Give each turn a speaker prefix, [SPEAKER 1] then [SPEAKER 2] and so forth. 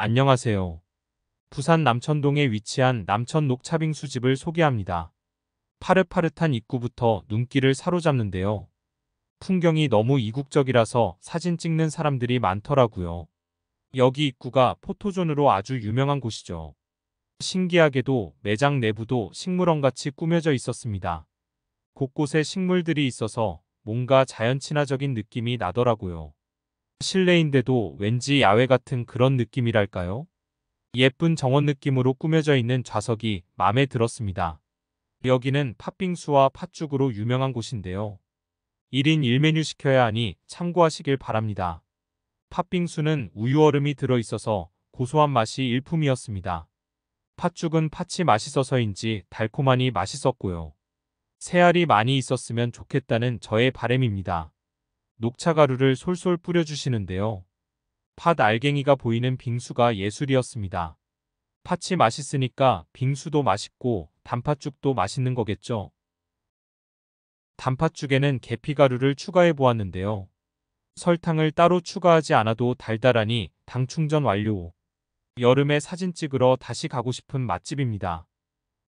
[SPEAKER 1] 안녕하세요. 부산 남천동에 위치한 남천 녹차빙수집을 소개합니다. 파릇파릇한 입구부터 눈길을 사로잡는데요. 풍경이 너무 이국적이라서 사진 찍는 사람들이 많더라고요. 여기 입구가 포토존으로 아주 유명한 곳이죠. 신기하게도 매장 내부도 식물원같이 꾸며져 있었습니다. 곳곳에 식물들이 있어서 뭔가 자연 친화적인 느낌이 나더라고요. 실내인데도 왠지 야외 같은 그런 느낌이랄까요? 예쁜 정원 느낌으로 꾸며져 있는 좌석이 마음에 들었습니다. 여기는 팥빙수와 팥죽으로 유명한 곳인데요. 1인 1메뉴 시켜야 하니 참고하시길 바랍니다. 팥빙수는 우유 얼음이 들어있어서 고소한 맛이 일품이었습니다. 팥죽은 팥이 맛있어서인지 달콤하니 맛있었고요. 새알이 많이 있었으면 좋겠다는 저의 바램입니다. 녹차가루를 솔솔 뿌려주시는데요. 팥 알갱이가 보이는 빙수가 예술이었습니다. 팥이 맛있으니까 빙수도 맛있고 단팥죽도 맛있는 거겠죠. 단팥죽에는 계피가루를 추가해 보았는데요. 설탕을 따로 추가하지 않아도 달달하니 당 충전 완료. 여름에 사진 찍으러 다시 가고 싶은 맛집입니다.